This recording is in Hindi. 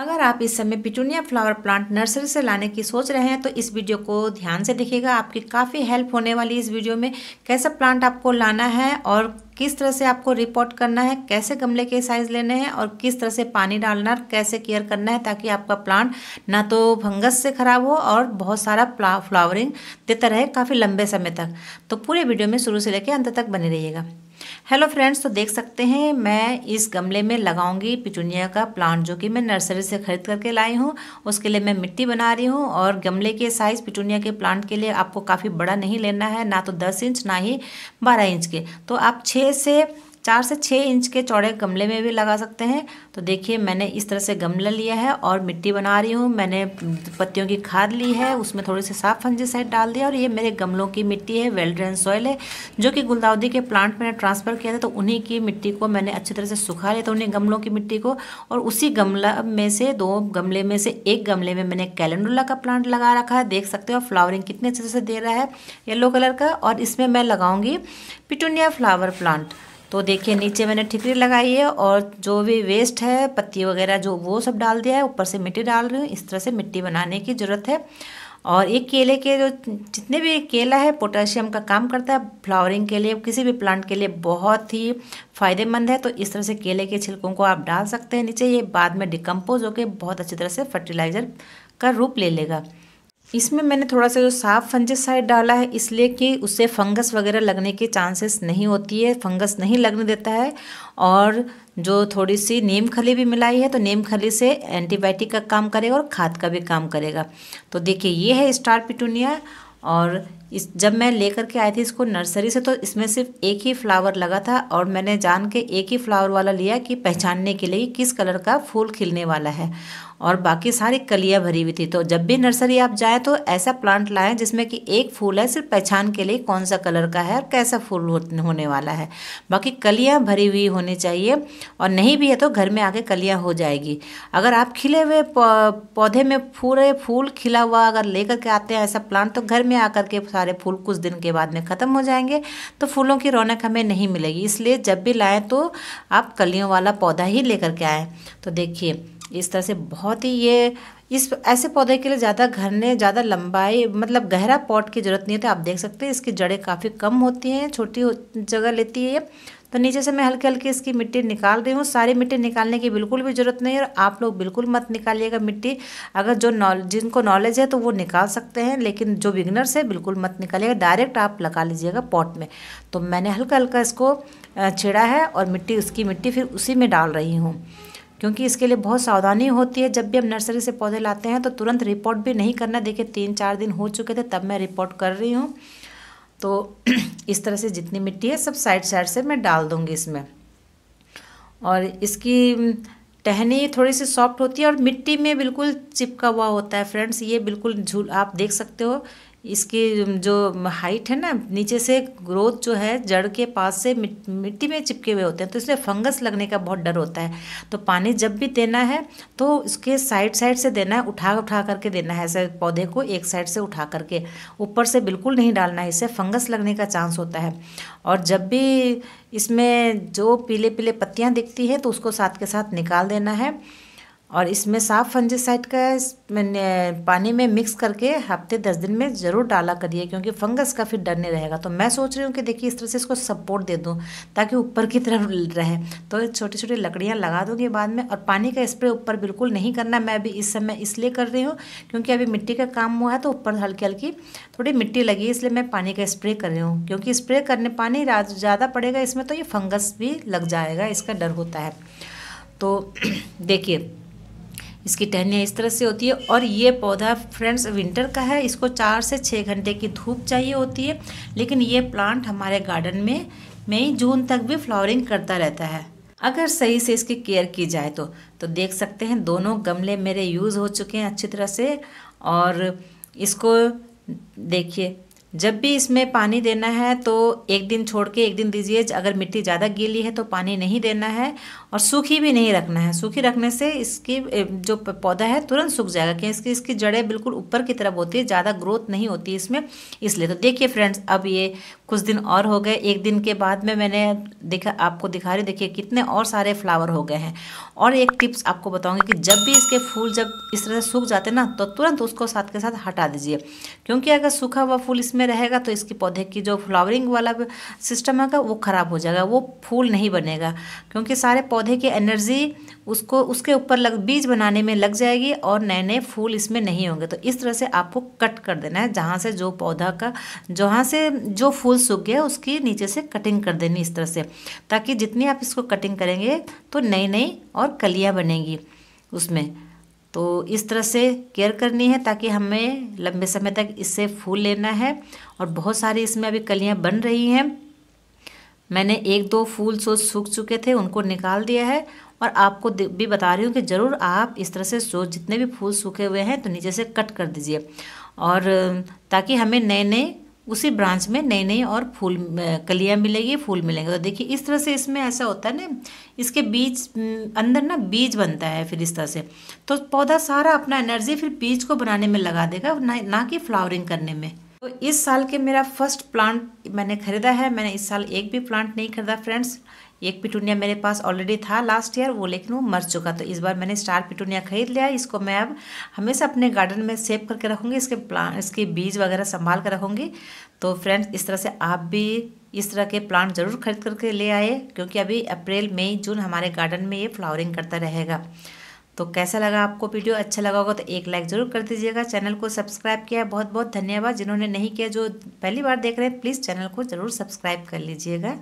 अगर आप इस समय पिटूनिया फ्लावर प्लांट नर्सरी से लाने की सोच रहे हैं तो इस वीडियो को ध्यान से देखिएगा आपकी काफ़ी हेल्प होने वाली इस वीडियो में कैसा प्लांट आपको लाना है और किस तरह से आपको रिपोर्ट करना है कैसे गमले के साइज़ लेने हैं और किस तरह से पानी डालना कैसे केयर करना है ताकि आपका प्लांट ना तो फंगस से ख़राब हो और बहुत सारा फ्लावरिंग देता रहे काफ़ी लंबे समय तक तो पूरे वीडियो में शुरू से लेकर अंत तक बने रहिएगा हेलो फ्रेंड्स तो देख सकते हैं मैं इस गमले में लगाऊंगी पिटूनिया का प्लांट जो कि मैं नर्सरी से ख़रीद करके लाई हूँ उसके लिए मैं मिट्टी बना रही हूँ और गमले के साइज़ पिटूनिया के प्लांट के लिए आपको काफ़ी बड़ा नहीं लेना है ना तो दस इंच ना ही बारह इंच के तो आप छः से चार से छः इंच के चौड़े गमले में भी लगा सकते हैं तो देखिए मैंने इस तरह से गमला लिया है और मिट्टी बना रही हूँ मैंने पत्तियों की खाद ली है उसमें थोड़ी सी साफ साइड डाल दिया और ये मेरे गमलों की मिट्टी है वेल ड्रेन सॉइल है जो कि गुलदाउदी के प्लांट मैंने ट्रांसफ़र किया था तो उन्हीं की मिट्टी को मैंने अच्छी तरह से सुखा लिया था उन्हीं गमलों की मिट्टी को और उसी गमला में से दो गमले में से एक गमले में मैंने कैलेंडुला का प्लांट लगा रखा है देख सकते हो फ्लावरिंग कितने अच्छे से दे रहा है येलो कलर का और इसमें मैं लगाऊंगी पिटूनिया फ्लावर प्लांट तो देखिए नीचे मैंने ठिकरी लगाई है और जो भी वेस्ट है पत्ती वगैरह जो वो सब डाल दिया है ऊपर से मिट्टी डाल रही हूँ इस तरह से मिट्टी बनाने की ज़रूरत है और एक केले के जो जितने भी केला है पोटेशियम का काम करता है फ्लावरिंग के लिए किसी भी प्लांट के लिए बहुत ही फ़ायदेमंद है तो इस तरह से केले के छिलकों को आप डाल सकते हैं नीचे ये बाद में डिकम्पोज होकर बहुत अच्छी तरह से फर्टिलाइज़र का रूप ले लेगा इसमें मैंने थोड़ा सा जो साफ साइड डाला है इसलिए कि उससे फंगस वगैरह लगने के चांसेस नहीं होती है फंगस नहीं लगने देता है और जो थोड़ी सी नीम खली भी मिलाई है तो नीम खली से एंटीबायोटिक का काम करेगा और खाद का भी काम करेगा तो देखिए ये है स्टार पिटूनिया और इस जब मैं लेकर के आई थी इसको नर्सरी से तो इसमें सिर्फ एक ही फ्लावर लगा था और मैंने जान के एक ही फ्लावर वाला लिया कि पहचानने के लिए किस कलर का फूल खिलने वाला है और बाकी सारी कलियाँ भरी हुई थी तो जब भी नर्सरी आप जाएँ तो ऐसा प्लांट लाएँ जिसमें कि एक फूल है सिर्फ पहचान के लिए कौन सा कलर का है और कैसा फूल होने वाला है बाकी कलियाँ भरी हुई होनी चाहिए और नहीं भी है तो घर में आके कलियाँ हो जाएगी अगर आप खिले हुए पौधे में पूरे फूल खिला हुआ अगर लेकर के आते हैं ऐसा प्लांट तो घर में आकर के सारे फूल कुछ दिन के बाद में ख़त्म हो जाएंगे तो फूलों की रौनक हमें नहीं मिलेगी इसलिए जब भी लाएँ तो आप कलियों वाला पौधा ही लेकर के आएँ तो देखिए इस तरह से बहुत ही ये इस ऐसे पौधे के लिए ज़्यादा घरने ज़्यादा लंबाई मतलब गहरा पॉट की ज़रूरत नहीं होती आप देख सकते हैं इसकी जड़ें काफ़ी कम होती हैं छोटी हो, जगह लेती है ये तो नीचे से मैं हल्के हल्के इसकी मिट्टी निकाल रही हूँ सारी मिट्टी निकालने की बिल्कुल भी ज़रूरत नहीं है और आप लोग बिल्कुल मत निकालिएगा मिट्टी अगर जो नॉलेज जिनको नॉलेज है तो वो निकाल सकते हैं लेकिन जो बिगनर्स है बिल्कुल मत निकालिएगा डायरेक्ट आप लगा लीजिएगा पॉट में तो मैंने हल्का हल्का इसको छेड़ा है और मिट्टी उसकी मिट्टी फिर उसी में डाल रही हूँ क्योंकि इसके लिए बहुत सावधानी होती है जब भी हम नर्सरी से पौधे लाते हैं तो तुरंत रिपोर्ट भी नहीं करना देखिए तीन चार दिन हो चुके थे तब मैं रिपोर्ट कर रही हूँ तो इस तरह से जितनी मिट्टी है सब साइड साइड से मैं डाल दूँगी इसमें और इसकी टहनी थोड़ी सी सॉफ्ट होती है और मिट्टी में बिल्कुल चिपका हुआ होता है फ्रेंड्स ये बिल्कुल झूल आप देख सकते हो इसकी जो हाइट है ना नीचे से ग्रोथ जो है जड़ के पास से मिट्टी में चिपके हुए होते हैं तो इसलिए फंगस लगने का बहुत डर होता है तो पानी जब भी देना है तो इसके साइड साइड से देना है उठा उठा करके देना है ऐसे पौधे को एक साइड से उठा करके ऊपर से बिल्कुल नहीं डालना है इससे फंगस लगने का चांस होता है और जब भी इसमें जो पीले पीले पत्तियाँ दिखती है तो उसको साथ के साथ निकाल देना है और इसमें साफ फंगिसाइड का पानी में मिक्स करके हफ्ते दस दिन में ज़रूर डाला करिए क्योंकि फंगस का फिर डर नहीं रहेगा तो मैं सोच रही हूँ कि देखिए इस तरह से इसको सपोर्ट दे दूँ ताकि ऊपर की तरफ रहे तो छोटी छोटी लकड़ियाँ लगा दूँगी बाद में और पानी का स्प्रे ऊपर बिल्कुल नहीं करना मैं अभी इस समय इसलिए कर रही हूँ क्योंकि अभी मिट्टी का काम हुआ है तो ऊपर हल्की हल्की थोड़ी मिट्टी लगी इसलिए मैं पानी का स्प्रे कर रही हूँ क्योंकि स्प्रे करने पानी ज़्यादा पड़ेगा इसमें तो ये फंगस भी लग जाएगा इसका डर होता है तो देखिए इसकी टहनियाँ इस तरह से होती है और ये पौधा फ्रेंड्स विंटर का है इसको चार से छः घंटे की धूप चाहिए होती है लेकिन ये प्लांट हमारे गार्डन में मई जून तक भी फ्लावरिंग करता रहता है अगर सही से इसकी केयर की जाए तो तो देख सकते हैं दोनों गमले मेरे यूज़ हो चुके हैं अच्छी तरह से और इसको देखिए जब भी इसमें पानी देना है तो एक दिन छोड़ के एक दिन दीजिए अगर मिट्टी ज़्यादा गीली है तो पानी नहीं देना है और सूखी भी नहीं रखना है सूखी रखने से इसकी जो पौधा है तुरंत सूख जाएगा क्योंकि इसकी इसकी जड़ें बिल्कुल ऊपर की तरफ होती है ज़्यादा ग्रोथ नहीं होती इसमें इसलिए तो देखिए फ्रेंड्स अब ये कुछ दिन और हो गए एक दिन के बाद में मैंने दिखा आपको दिखा रही देखिए कितने और सारे फ्लावर हो गए हैं और एक टिप्स आपको बताऊँगी कि जब भी इसके फूल जब इस तरह से सूख जाते ना तो तुरंत उसको साथ के साथ हटा दीजिए क्योंकि अगर सूखा हुआ फूल इसमें में रहेगा तो इसकी पौधे की जो फ्लावरिंग वाला सिस्टम होगा वो ख़राब हो जाएगा वो फूल नहीं बनेगा क्योंकि सारे पौधे की एनर्जी उसको उसके ऊपर लग बीज बनाने में लग जाएगी और नए नए फूल इसमें नहीं होंगे तो इस तरह से आपको कट कर देना है जहाँ से जो पौधा का जहाँ से जो फूल सूख गया उसकी नीचे से कटिंग कर देनी इस तरह से ताकि जितनी आप इसको कटिंग करेंगे तो नई नई और कलियाँ बनेंगी उसमें तो इस तरह से केयर करनी है ताकि हमें लंबे समय तक इससे फूल लेना है और बहुत सारी इसमें अभी कलियां बन रही हैं मैंने एक दो फूल सो सूख चुके थे उनको निकाल दिया है और आपको भी बता रही हूँ कि ज़रूर आप इस तरह से सो जितने भी फूल सूखे हुए हैं तो नीचे से कट कर दीजिए और ताकि हमें नए नए उसी ब्रांच में नए नए और फूल कलियाँ मिलेगी फूल मिलेंगे तो देखिए इस तरह से इसमें ऐसा होता है ना इसके बीज अंदर ना बीज बनता है फिर इस तरह से तो पौधा सारा अपना एनर्जी फिर बीज को बनाने में लगा देगा ना, ना कि फ्लावरिंग करने में तो इस साल के मेरा फर्स्ट प्लांट मैंने खरीदा है मैंने इस साल एक भी प्लांट नहीं खरीदा फ्रेंड्स एक पिटूनिया मेरे पास ऑलरेडी था लास्ट ईयर वो लेकिन वो मर चुका तो इस बार मैंने स्टार पिटूनिया खरीद लिया इसको मैं अब हमेशा अपने गार्डन में सेव करके रखूँगी इसके प्लांट इसके बीज वगैरह संभाल कर रखूँगी तो फ्रेंड्स इस तरह से आप भी इस तरह के प्लांट ज़रूर खरीद करके ले आए क्योंकि अभी अप्रैल मई जून हमारे गार्डन में ये फ्लावरिंग करता रहेगा तो कैसा लगा आपको वीडियो अच्छा लगा होगा तो एक लाइक ज़रूर कर दीजिएगा चैनल को सब्सक्राइब किया है बहुत बहुत धन्यवाद जिन्होंने नहीं किया जो पहली बार देख रहे हैं प्लीज़ चैनल को ज़रूर सब्सक्राइब कर लीजिएगा